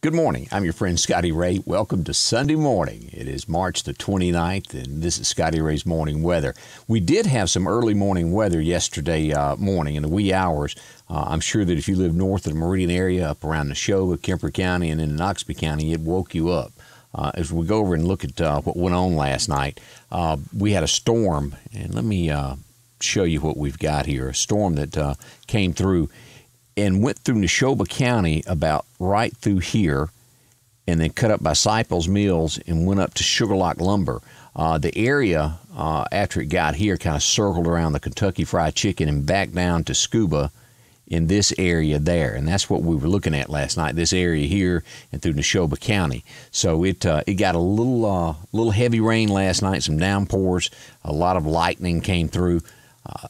Good morning. I'm your friend Scotty Ray. Welcome to Sunday morning. It is March the 29th, and this is Scotty Ray's morning weather. We did have some early morning weather yesterday uh, morning in the wee hours. Uh, I'm sure that if you live north of the Meridian area, up around the of Kemper County, and in Knoxville County, it woke you up. Uh, as we go over and look at uh, what went on last night, uh, we had a storm, and let me uh, show you what we've got here a storm that came through and went through Neshoba County about right through here and then cut up by Siples Mills and went up to Sugarlock Lumber. Uh, the area uh, after it got here kind of circled around the Kentucky Fried Chicken and back down to Scuba in this area there. And that's what we were looking at last night, this area here and through Neshoba County. So it, uh, it got a little, uh, little heavy rain last night, some downpours, a lot of lightning came through.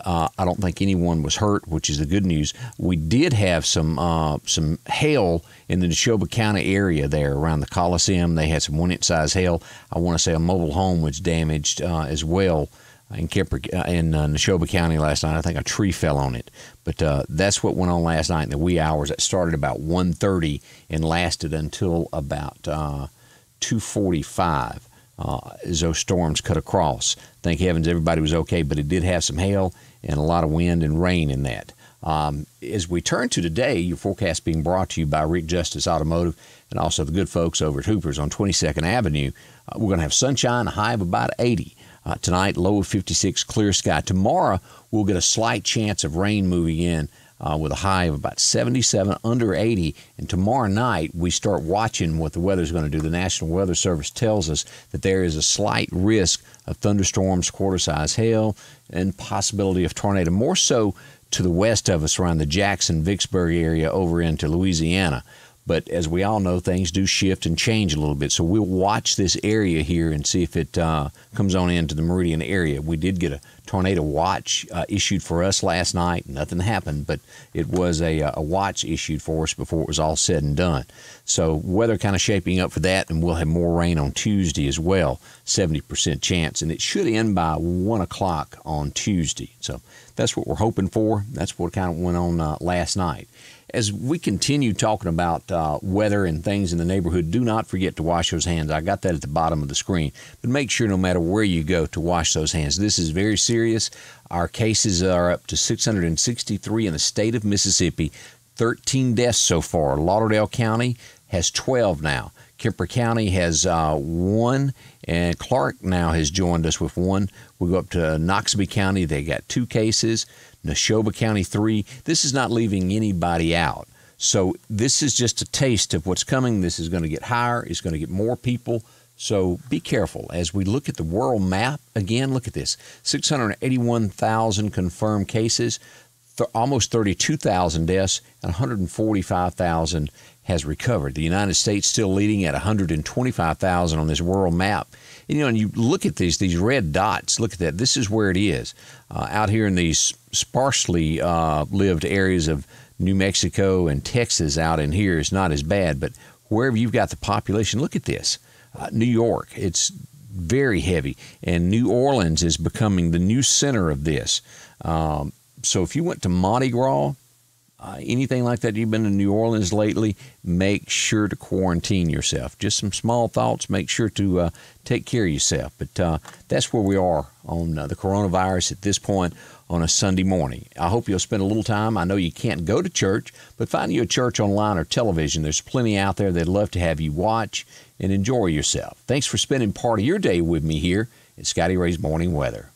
Uh, I don't think anyone was hurt, which is the good news. We did have some uh, some hail in the Neshoba County area there around the Coliseum. They had some one inch size hail. I want to say a mobile home was damaged uh, as well in Kemper uh, in uh, Neshoba County last night. I think a tree fell on it, but uh, that's what went on last night in the wee hours. It started about 1.30 and lasted until about 2:45 uh, as those storms cut across. Thank heavens everybody was okay, but it did have some hail and a lot of wind and rain in that. Um, as we turn to today, your forecast being brought to you by Rick Justice Automotive and also the good folks over at Hooper's on 22nd Avenue. Uh, we're going to have sunshine, a high of about 80. Uh, tonight, low of 56, clear sky. Tomorrow, we'll get a slight chance of rain moving in uh, with a high of about 77, under 80. And tomorrow night, we start watching what the weather is going to do. The National Weather Service tells us that there is a slight risk of thunderstorms, quarter size hail, and possibility of tornado, more so to the west of us around the Jackson, Vicksburg area over into Louisiana. But as we all know, things do shift and change a little bit. So we'll watch this area here and see if it uh, comes on into the Meridian area. We did get a tornado watch uh, issued for us last night. Nothing happened, but it was a, uh, a watch issued for us before it was all said and done. So weather kind of shaping up for that, and we'll have more rain on Tuesday as well. 70% chance, and it should end by 1 o'clock on Tuesday. So that's what we're hoping for. That's what kind of went on uh, last night as we continue talking about uh, weather and things in the neighborhood, do not forget to wash those hands. I got that at the bottom of the screen. But make sure no matter where you go to wash those hands. This is very serious. Our cases are up to 663 in the state of Mississippi, 13 deaths so far. Lauderdale County has 12 now. Kemper County has uh, one, and Clark now has joined us with one. We go up to Knoxville County, they got two cases, Neshoba County, three. This is not leaving anybody out. So this is just a taste of what's coming. This is going to get higher, it's going to get more people. So be careful as we look at the world map again. Look at this 681,000 confirmed cases th- almost 32,000 deaths and 145,000 has recovered. The United States still leading at 125,000 on this world map. And, you know, and you look at these these red dots. Look at that. This is where it is uh, out here in these sparsely uh, lived areas of New Mexico and Texas. Out in here is not as bad, but wherever you've got the population, look at this. Uh, New York, it's very heavy, and New Orleans is becoming the new center of this. Um, so if you went to Mardi Gras, uh, anything like that, you've been to New Orleans lately, make sure to quarantine yourself. Just some small thoughts. Make sure to uh, take care of yourself. But uh, that's where we are on uh, the coronavirus at this point on a Sunday morning. I hope you'll spend a little time. I know you can't go to church, but find you a church online or television. There's plenty out there that'd love to have you watch and enjoy yourself. Thanks for spending part of your day with me here at Scotty Ray's Morning Weather.